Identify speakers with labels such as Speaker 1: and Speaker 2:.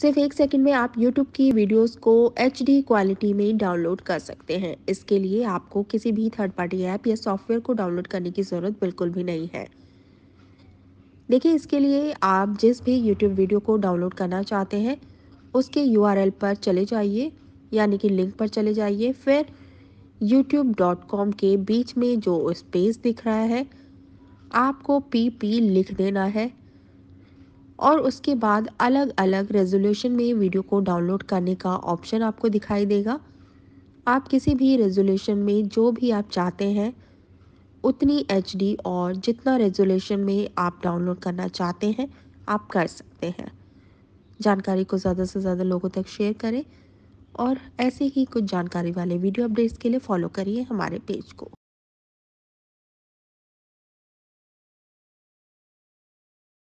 Speaker 1: सिर्फ एक सेकंड में आप YouTube की वीडियोस को एच क्वालिटी में डाउनलोड कर सकते हैं इसके लिए आपको किसी भी थर्ड पार्टी ऐप या सॉफ्टवेयर को डाउनलोड करने की ज़रूरत बिल्कुल भी नहीं है देखिए इसके लिए आप जिस भी YouTube वीडियो को डाउनलोड करना चाहते हैं उसके यू पर चले जाइए यानी कि लिंक पर चले जाइए फिर youtube.com के बीच में जो स्पेस दिख रहा है आपको पी पी लिख देना है और उसके बाद अलग अलग रेजोल्यूशन में वीडियो को डाउनलोड करने का ऑप्शन आपको दिखाई देगा आप किसी भी रेजोल्यूशन में जो भी आप चाहते हैं उतनी एच और जितना रेजोल्यूशन में आप डाउनलोड करना चाहते हैं आप कर सकते हैं जानकारी को ज़्यादा से ज़्यादा लोगों तक शेयर करें और ऐसे ही कुछ जानकारी वाले वीडियो अपडेट्स के लिए फॉलो करिए हमारे पेज को